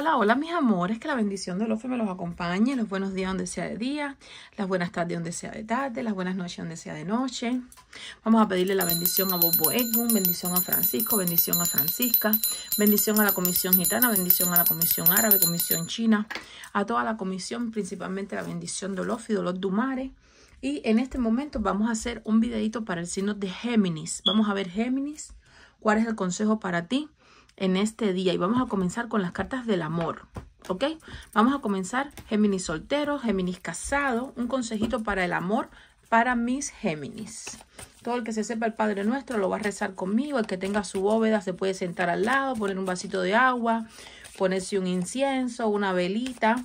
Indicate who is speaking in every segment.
Speaker 1: Hola, hola mis amores, que la bendición de Lofi me los acompañe, los buenos días donde sea de día, las buenas tardes donde sea de tarde, las buenas noches donde sea de noche. Vamos a pedirle la bendición a Bobo Edmund, bendición a Francisco, bendición a Francisca, bendición a la Comisión Gitana, bendición a la Comisión Árabe, Comisión China, a toda la comisión, principalmente la bendición de Olof y los Dumare. Y en este momento vamos a hacer un videito para el signo de Géminis. Vamos a ver Géminis, cuál es el consejo para ti en este día. Y vamos a comenzar con las cartas del amor. ¿Ok? Vamos a comenzar Géminis soltero, Géminis casado. Un consejito para el amor para mis Géminis. Todo el que se sepa el Padre Nuestro lo va a rezar conmigo. El que tenga su bóveda se puede sentar al lado, poner un vasito de agua, ponerse un incienso, una velita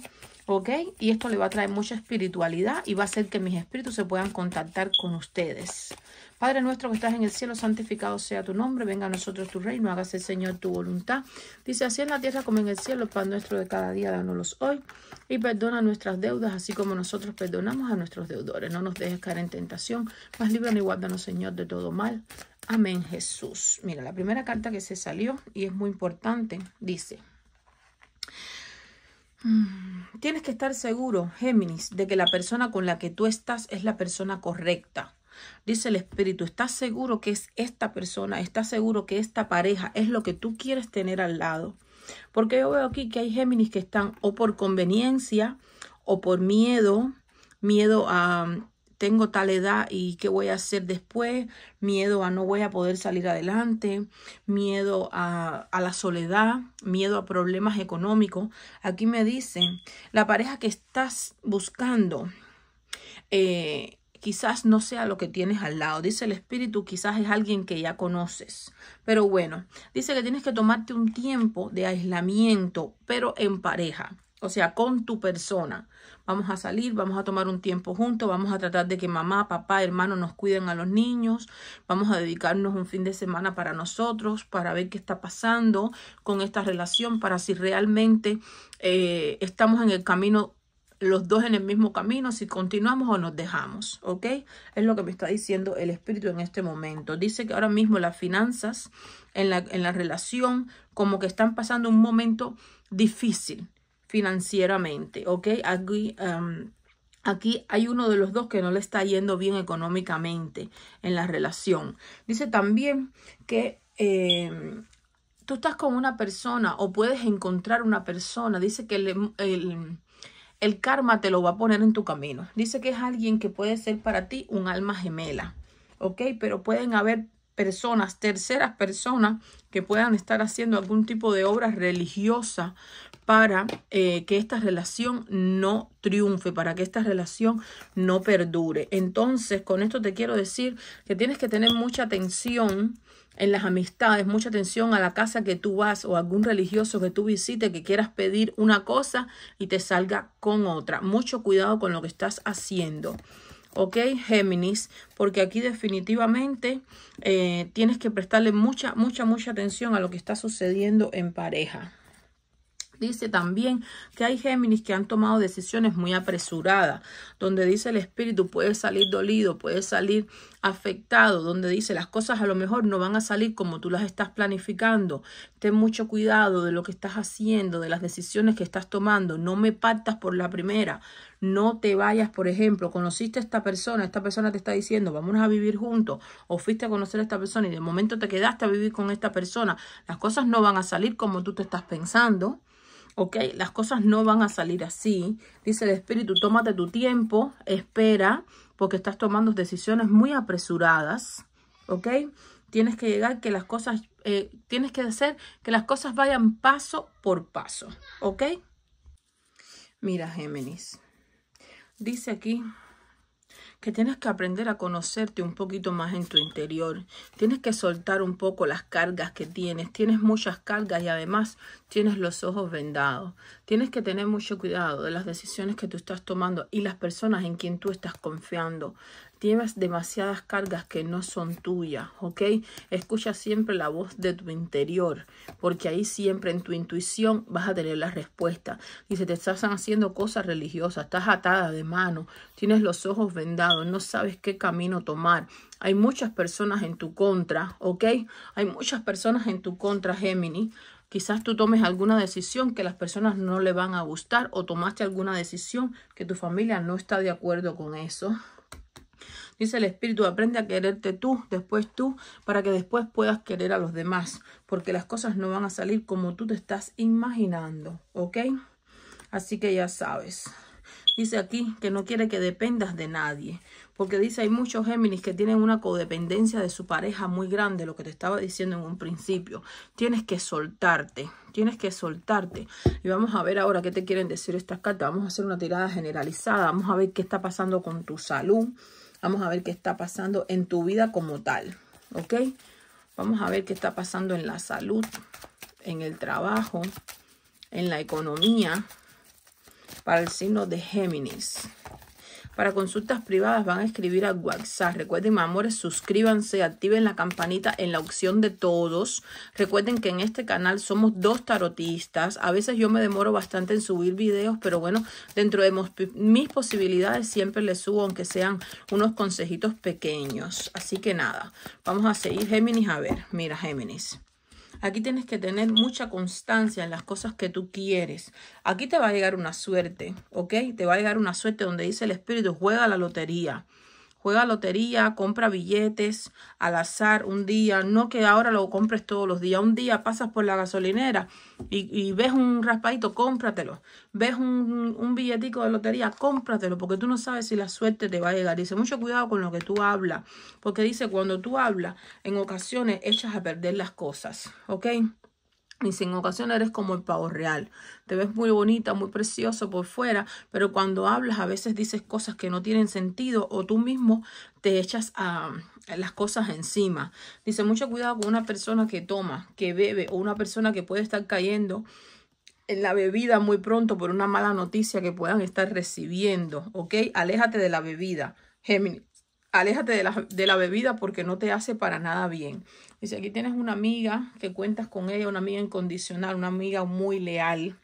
Speaker 1: ¿Ok? Y esto le va a traer mucha espiritualidad y va a hacer que mis espíritus se puedan contactar con ustedes. Padre nuestro que estás en el cielo, santificado sea tu nombre, venga a nosotros tu reino, hágase Señor tu voluntad. Dice así en la tierra como en el cielo, pan nuestro de cada día, danos hoy y perdona nuestras deudas, así como nosotros perdonamos a nuestros deudores. No nos dejes caer en tentación, mas libre y guárdanos Señor de todo mal. Amén Jesús. Mira, la primera carta que se salió y es muy importante, dice... Mm. Tienes que estar seguro, Géminis, de que la persona con la que tú estás es la persona correcta. Dice el espíritu, ¿estás seguro que es esta persona? ¿Estás seguro que esta pareja es lo que tú quieres tener al lado? Porque yo veo aquí que hay Géminis que están o por conveniencia o por miedo, miedo a, tengo tal edad y qué voy a hacer después, miedo a no voy a poder salir adelante, miedo a, la soledad, miedo a problemas económicos. Aquí me dicen, la pareja que estás buscando eh, quizás no sea lo que tienes al lado, dice el espíritu, quizás es alguien que ya conoces. Pero bueno, dice que tienes que tomarte un tiempo de aislamiento, pero en pareja o sea, con tu persona. Vamos a salir, vamos a tomar un tiempo juntos, vamos a tratar de que mamá, papá, hermano nos cuiden a los niños, vamos a dedicarnos un fin de semana para nosotros, para ver qué está pasando con esta relación, para si realmente eh, estamos en el camino, los dos en el mismo camino, si continuamos o nos dejamos, ¿ok? Es lo que me está diciendo el espíritu en este momento. Dice que ahora mismo las finanzas en la, en la relación como que están pasando un momento difícil financieramente, ¿ok? Em, aquí, hay uno de los dos que no le está yendo bien económicamente en la relación. Dice también que... Em, tú estás con una persona o puedes encontrar una persona, dice que el, el, karma te lo va a poner en tu camino. Dice que es alguien que puede ser para ti un alma gemela, ¿ok? Pero pueden haber personas, terceras personas que puedan estar haciendo algún tipo de obra religiosa para eh, que esta relación no triunfe, para que esta relación no perdure. Entonces, con esto te quiero decir que tienes que tener mucha atención en las amistades, mucha atención a la casa que tú vas o algún religioso que tú visites que quieras pedir una cosa y te salga con otra. Mucho cuidado con lo que estás haciendo. ¿ok? Géminis, porque aquí definitivamente eh, tienes que prestarle mucha, mucha, mucha atención a lo que está sucediendo en pareja dice también que hay Géminis que han tomado decisiones muy apresuradas, donde dice el espíritu puede salir dolido, puede salir afectado, donde dice las cosas a lo mejor no van a salir como tú las estás planificando. Ten mucho cuidado de lo que estás haciendo, de las decisiones que estás tomando. No me partas por la primera. No te vayas, por ejemplo, conociste a esta persona, esta persona te está diciendo, vamos a vivir juntos, o fuiste a conocer a esta persona y de momento te quedaste a vivir con esta persona. Las cosas no van a salir como tú te estás pensando. ¿ok? Las cosas no van a salir así. Dice el espíritu, tómate tu tiempo, espera, porque estás tomando decisiones muy apresuradas, ¿ok? Tienes que llegar que las cosas, eh, tienes que hacer que las cosas vayan paso por paso, ¿ok? Mira, Géminis, dice aquí que tienes que aprender a conocerte un poquito más en tu interior. Tienes que soltar un poco las cargas que tienes. Tienes muchas cargas y además tienes los ojos vendados. Tienes que tener mucho cuidado de las decisiones que tú estás tomando y las personas en quien tú estás confiando. Tienes demasiadas cargas que no son tuyas, ¿ok? Escucha siempre la voz de tu interior, porque ahí siempre en tu intuición vas a tener la respuesta. Y si te estás haciendo cosas religiosas, estás atada de mano, tienes los ojos vendados, no sabes qué camino tomar. Hay muchas personas en tu contra, ¿ok? Hay muchas personas en tu contra, Géminis. Quizás tú tomes alguna decisión que las personas no le van a gustar o tomaste alguna decisión que tu familia no está de acuerdo con eso. Dice el espíritu, aprende a quererte tú, después tú, para que después puedas querer a los demás, porque las cosas no van a salir como tú te estás imaginando, ¿ok? Así que ya sabes, dice aquí que no quiere que dependas de nadie. Porque dice, hay muchos Géminis que tienen una codependencia de su pareja muy grande, lo que te estaba diciendo en un principio. Tienes que soltarte, tienes que soltarte. Y vamos a ver ahora qué te quieren decir estas cartas. Vamos a hacer una tirada generalizada, vamos a ver qué está pasando con tu salud, vamos a ver qué está pasando en tu vida como tal, ¿ok? Vamos a ver qué está pasando en la salud, en el trabajo, en la economía, para el signo de Géminis. Para consultas privadas van a escribir a WhatsApp. Recuerden, amores, suscríbanse, activen la campanita en la opción de todos. Recuerden que en este canal somos dos tarotistas. A veces yo me demoro bastante en subir videos, pero bueno, dentro de mis posibilidades siempre les subo, aunque sean unos consejitos pequeños. Así que nada, vamos a seguir Géminis. A ver, mira Géminis. Aquí tienes que tener mucha constancia en las cosas que tú quieres. Aquí te va a llegar una suerte, ¿ok? Te va a llegar una suerte donde dice el espíritu, juega la lotería juega lotería, compra billetes al azar un día, no que ahora lo compres todos los días, un día pasas por la gasolinera y, ves un raspadito, cómpratelo, ves un, un, billetico de lotería, cómpratelo, porque tú no sabes si la suerte te va a llegar. Dice, mucho cuidado con lo que tú hablas, porque dice, cuando tú hablas, en ocasiones echas a perder las cosas, ¿ok? Dice, en ocasiones eres como el pavo real. Te ves muy bonita, muy precioso por fuera, pero cuando hablas a veces dices cosas que no tienen sentido o tú mismo te echas a, las cosas encima. Dice, mucho cuidado con una persona que toma, que bebe o una persona que puede estar cayendo en la bebida muy pronto por una mala noticia que puedan estar recibiendo, ¿ok? Aléjate de la bebida, Géminis aléjate de la, de la, bebida porque no te hace para nada bien. Dice, aquí tienes una amiga que cuentas con ella, una amiga incondicional, una amiga muy leal.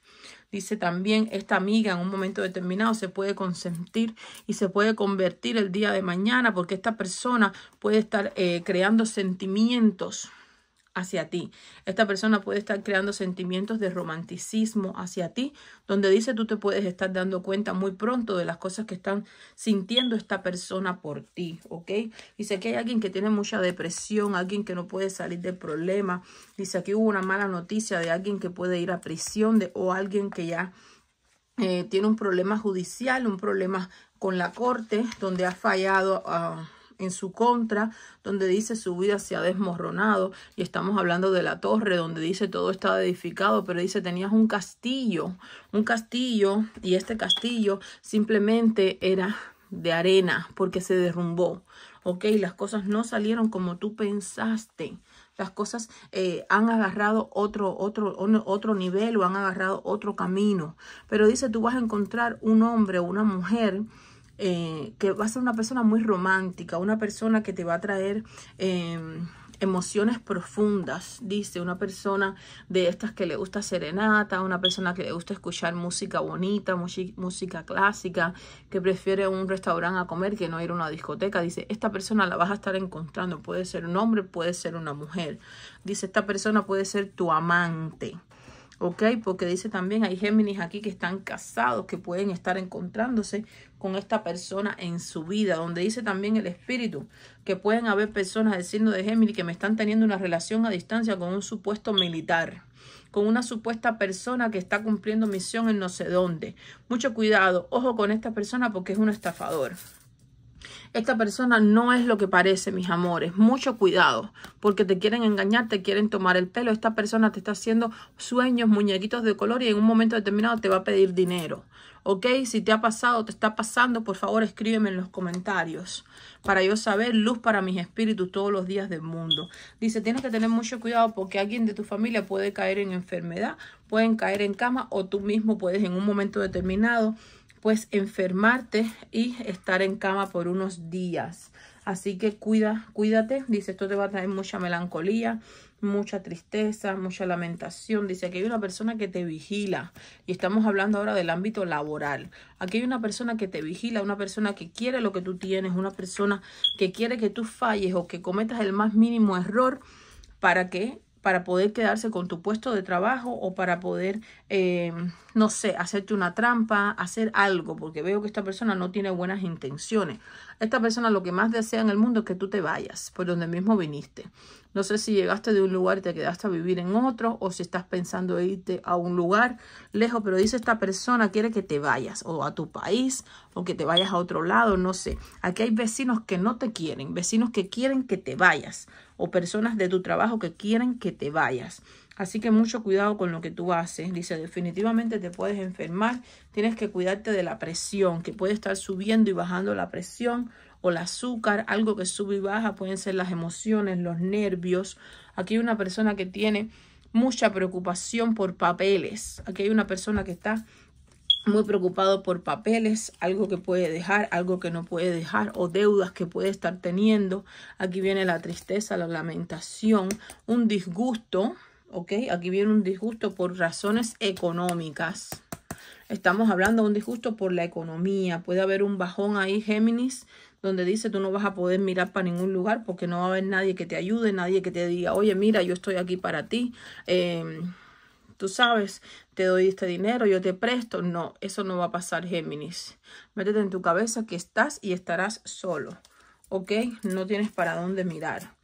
Speaker 1: Dice también, esta amiga en un momento determinado se puede consentir y se puede convertir el día de mañana porque esta persona puede estar eh, creando sentimientos hacia ti. Esta persona puede estar creando sentimientos de romanticismo hacia ti, donde dice tú te puedes estar dando cuenta muy pronto de las cosas que están sintiendo esta persona por ti, ¿ok? Dice que hay alguien que tiene mucha depresión, alguien que no puede salir del problema. Dice aquí hubo una mala noticia de alguien que puede ir a prisión de, o alguien que ya eh, tiene un problema judicial, un problema con la corte, donde ha fallado... Ah, en su contra, donde dice su vida se ha desmoronado, y estamos hablando de la torre, donde dice todo estaba edificado, pero dice tenías un castillo, un castillo, y este castillo simplemente era de arena porque se derrumbó, ¿ok? Las cosas no salieron como tú pensaste. Las cosas eh, han agarrado otro, otro, otro nivel o han agarrado otro camino. Pero dice, tú vas a encontrar un hombre o una mujer eh, que va a ser una persona muy romántica, una persona que te va a traer... Em, emociones profundas, dice una persona de estas que le gusta serenata, una persona que le gusta escuchar música bonita, música clásica, que prefiere un restaurante a comer que no ir a una discoteca, dice, esta persona la vas a estar encontrando, puede ser un hombre, puede ser una mujer, dice, esta persona puede ser tu amante. ¿ok? Porque dice también, hay Géminis aquí que están casados, que pueden estar encontrándose con esta persona en su vida, donde dice también el espíritu, que pueden haber personas diciendo signo de Géminis que me están teniendo una relación a distancia con un supuesto militar, con una supuesta persona que está cumpliendo misión en no sé dónde. Mucho cuidado, ojo con esta persona porque es un estafador. Esta persona no es lo que parece, mis amores. Mucho cuidado, porque te quieren engañar, te quieren tomar el pelo. Esta persona te está haciendo sueños, muñequitos de color y en un momento determinado te va a pedir dinero. ¿Ok? Si te ha pasado, te está pasando, por favor escríbeme en los comentarios para yo saber luz para mis espíritus todos los días del mundo. Dice, tienes que tener mucho cuidado porque alguien de tu familia puede caer en enfermedad, pueden caer en cama o tú mismo puedes en un momento determinado pues enfermarte y estar en cama por unos días. Así que cuida, cuídate. Dice, esto te va a traer mucha melancolía, mucha tristeza, mucha lamentación. Dice, aquí hay una persona que te vigila. Y estamos hablando ahora del ámbito laboral. Aquí hay una persona que te vigila, una persona que quiere lo que tú tienes, una persona que quiere que tú falles o que cometas el más mínimo error para que para poder quedarse con tu puesto de trabajo o para poder, eh, no sé, hacerte una trampa, hacer algo, porque veo que esta persona no tiene buenas intenciones. Esta persona lo que más desea en el mundo es que tú te vayas por donde mismo viniste. No sé si llegaste de un lugar y te quedaste a vivir en otro o si estás pensando irte a un lugar lejos, pero dice esta persona quiere que te vayas o a tu país o que te vayas a otro lado, no sé. Aquí hay vecinos que no te quieren, vecinos que quieren que te vayas o personas de tu trabajo que quieren que te vayas. Así que mucho cuidado con lo que tú haces. Dice, definitivamente te puedes enfermar, tienes que cuidarte de la presión, que puede estar subiendo y bajando la presión o el azúcar, algo que sube y baja, pueden ser las emociones, los nervios. Aquí hay una persona que tiene mucha preocupación por papeles. Aquí hay una persona que está muy preocupado por papeles, algo que puede dejar, algo que no puede dejar o deudas que puede estar teniendo. Aquí viene la tristeza, la lamentación, un disgusto, ¿ok? Aquí viene un disgusto por razones económicas. Estamos hablando de un disgusto por la economía. Puede haber un bajón ahí, Géminis, donde dice tú no vas a poder mirar para ningún lugar porque no va a haber nadie que te ayude, nadie que te diga, oye, mira, yo estoy aquí para ti. Em, tú sabes, te doy este dinero, yo te presto. No, eso no va a pasar, Géminis. Métete en tu cabeza que estás y estarás solo. ¿Ok? No tienes para dónde mirar.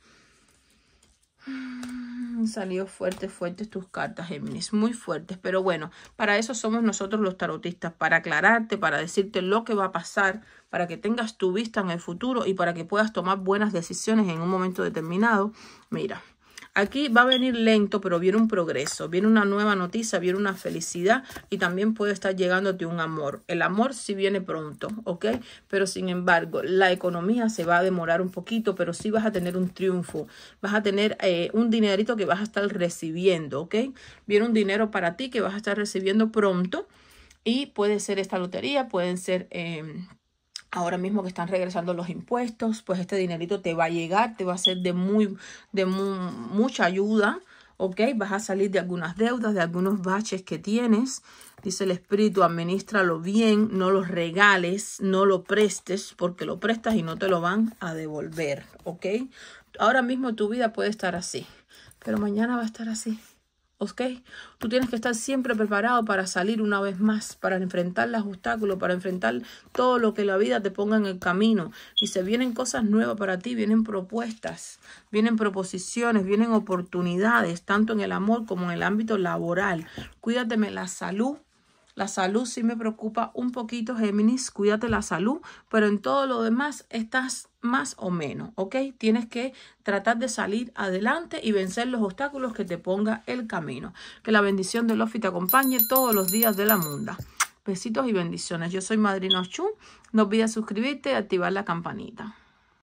Speaker 1: Mm, salió fuertes, fuertes tus cartas, Géminis, muy fuertes. Pero bueno, para eso somos nosotros los tarotistas, para aclararte, para decirte lo que va a pasar, para que tengas tu vista en el futuro y para que puedas tomar buenas decisiones en un momento determinado. Mira, Aquí va a venir lento, pero viene un progreso, viene una nueva noticia, viene una felicidad y también puede estar llegándote un amor. El amor sí viene pronto, ¿ok? Pero sin embargo, la economía se va a demorar un poquito, pero sí vas a tener un triunfo, vas a tener eh, un dinerito que vas a estar recibiendo, ¿ok? Viene un dinero para ti que vas a estar recibiendo pronto y puede ser esta lotería, pueden ser... Em, ahora mismo que están regresando los impuestos, pues este dinerito te va a llegar, te va a ser de muy, de mucha ayuda, ¿ok? Vas a salir de algunas deudas, de algunos baches que tienes. Dice el espíritu, administralo bien, no los regales, no lo prestes, porque lo prestas y no te lo van a devolver, ¿ok? Ahora mismo tu vida puede estar así, pero mañana va a estar así. ¿Ok? Tú tienes que estar siempre preparado para salir una vez más, para enfrentar los obstáculos, para enfrentar todo lo que la vida te ponga en el camino. Y se vienen cosas nuevas para ti, vienen propuestas, vienen proposiciones, vienen oportunidades, tanto en el amor como en el ámbito laboral. Cuídateme la salud la salud sí me preocupa un poquito, Géminis, cuídate la salud, pero en todo lo demás estás más o menos, ¿ok? Tienes que tratar de salir adelante y vencer los obstáculos que te ponga el camino. Que la bendición de Lofi te acompañe todos los días de la munda. Besitos y bendiciones. Yo soy Madrina Ochu. No olvides suscribirte y activar la campanita.